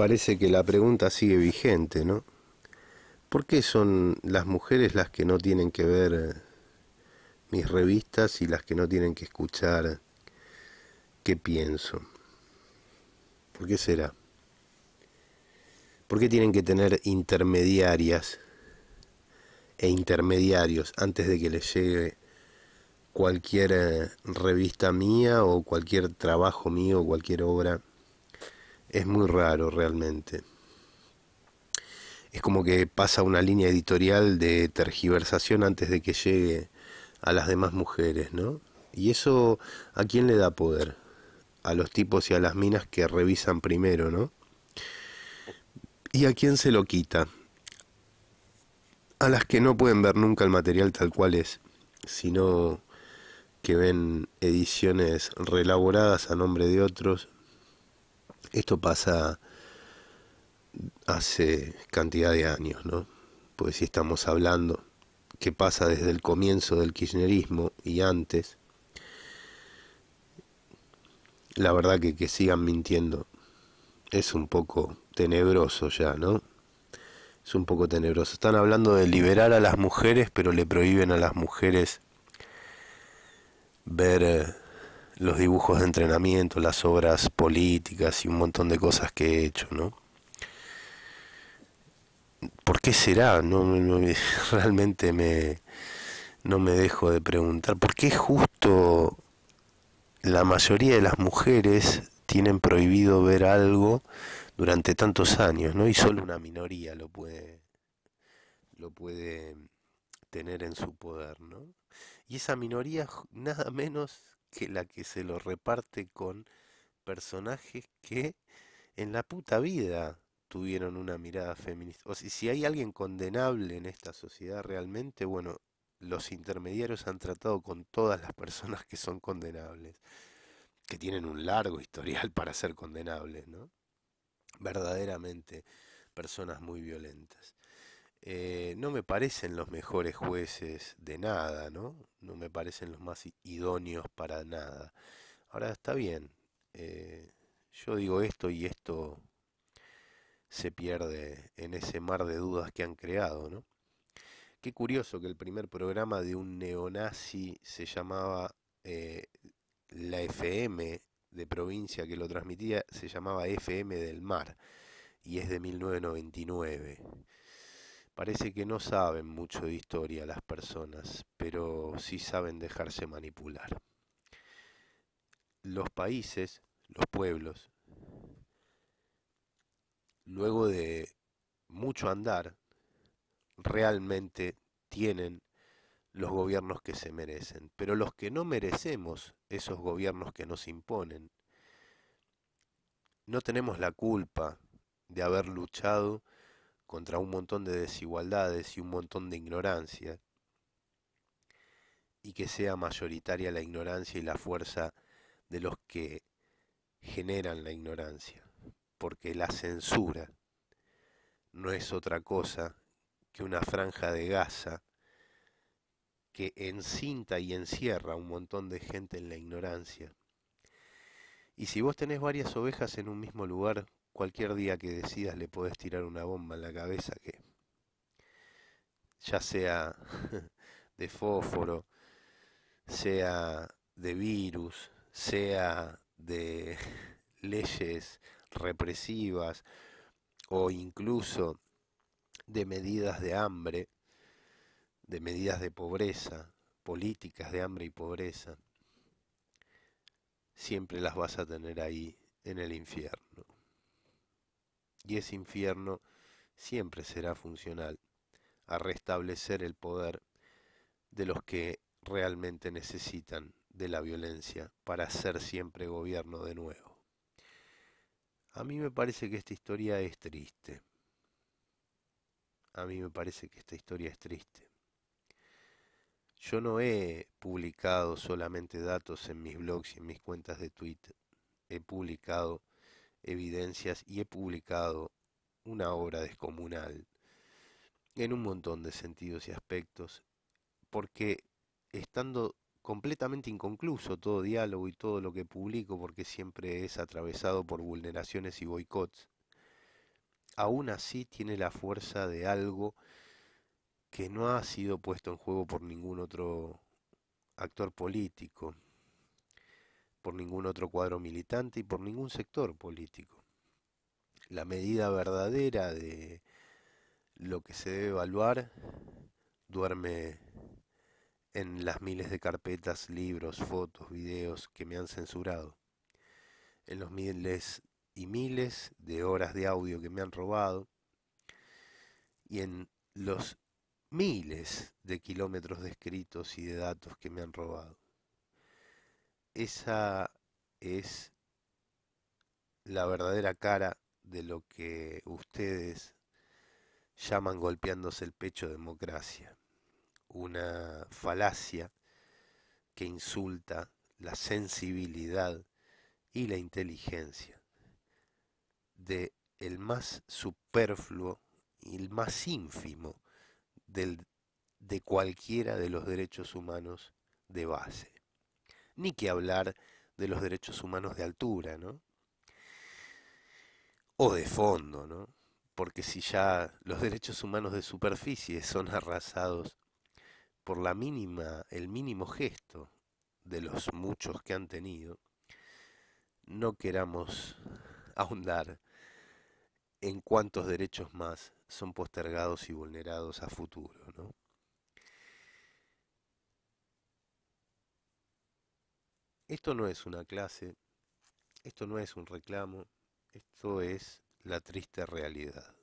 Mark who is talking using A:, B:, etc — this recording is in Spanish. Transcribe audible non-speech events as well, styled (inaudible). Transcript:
A: parece que la pregunta sigue vigente, ¿no? ¿Por qué son las mujeres las que no tienen que ver eh, mis revistas y las que no tienen que escuchar qué pienso? ¿Por qué será? ¿Por qué tienen que tener intermediarias e intermediarios antes de que les llegue cualquier eh, revista mía o cualquier trabajo mío, cualquier obra? es muy raro realmente. Es como que pasa una línea editorial de tergiversación antes de que llegue a las demás mujeres, ¿no? Y eso, ¿a quién le da poder? A los tipos y a las minas que revisan primero, ¿no? ¿Y a quién se lo quita? A las que no pueden ver nunca el material tal cual es, sino que ven ediciones relaboradas a nombre de otros, esto pasa hace cantidad de años, ¿no? Pues si estamos hablando que pasa desde el comienzo del kirchnerismo y antes, la verdad que que sigan mintiendo es un poco tenebroso ya, ¿no? Es un poco tenebroso. Están hablando de liberar a las mujeres, pero le prohíben a las mujeres ver eh, los dibujos de entrenamiento, las obras políticas y un montón de cosas que he hecho, ¿no? ¿Por qué será? No, (laughs) realmente me, no me dejo de preguntar. ¿Por qué justo la mayoría de las mujeres tienen prohibido ver algo durante tantos años, ¿no? Y solo una minoría lo puede lo puede tener en su poder, ¿no? Y esa minoría nada menos que la que se lo reparte con personajes que en la puta vida tuvieron una mirada feminista. O si hay alguien condenable en esta sociedad realmente, bueno, los intermediarios han tratado con todas las personas que son condenables, que tienen un largo historial (laughs) para ser condenables, ¿no? Verdaderamente, personas muy violentas. Eh, no me parecen los mejores jueces de nada, ¿no? No me parecen los más idóneos para nada. Ahora está bien, eh, yo digo esto y esto se pierde en ese mar de dudas que han creado, ¿no? Qué curioso que el primer programa de un neonazi se llamaba eh, la FM de provincia que lo transmitía, se llamaba FM del Mar y es de 1999. Parece que no saben mucho de historia las personas, pero sí saben dejarse manipular. Los países, los pueblos, luego de mucho andar, realmente tienen los gobiernos que se merecen. Pero los que no merecemos esos gobiernos que nos imponen, no tenemos la culpa de haber luchado contra un montón de desigualdades y un montón de ignorancia, y que sea mayoritaria la ignorancia y la fuerza de los que generan la ignorancia, porque la censura no es otra cosa que una franja de gasa que encinta y encierra un montón de gente en la ignorancia. Y si vos tenés varias ovejas en un mismo lugar, cualquier día que decidas le podés tirar una bomba en la cabeza que ya sea (laughs) de fósforo, sea de virus, sea de (laughs) leyes represivas o incluso de medidas de hambre, de medidas de pobreza, políticas de hambre y pobreza, siempre las vas a tener ahí en el infierno y ese infierno siempre será funcional a restablecer el poder de los que realmente necesitan de la violencia para hacer siempre gobierno de nuevo. A mí me parece que esta historia es triste. A mí me parece que esta historia es triste. Yo no he publicado solamente datos en mis blogs y en mis cuentas de Twitter. He publicado evidencias y he publicado una obra descomunal en un montón de sentidos y aspectos, porque estando completamente inconcluso todo diálogo y todo lo que publico, porque siempre es atravesado por vulneraciones y boicots, aún así tiene la fuerza de algo que no ha sido puesto en juego por ningún otro actor político, por ningún otro cuadro militante y por ningún sector político. La medida verdadera de lo que se debe evaluar duerme en las miles de carpetas, libros, fotos, videos que me han censurado, en los miles y miles de horas de audio que me han robado y en los miles de kilómetros de escritos y de datos que me han robado esa es la verdadera cara de lo que ustedes llaman golpeándose el pecho democracia, una falacia que insulta la sensibilidad y la inteligencia de el más superfluo y el más ínfimo de cualquiera de los derechos humanos de base ni que hablar de los derechos humanos de altura, ¿no? O de fondo, ¿no? Porque si ya los derechos humanos de superficie son arrasados por la mínima, el mínimo gesto de los muchos que han tenido, no queramos (laughs) ahondar en cuántos derechos más son postergados y vulnerados a futuro, ¿no? Esto no es una clase, esto no es un reclamo, esto es la triste realidad.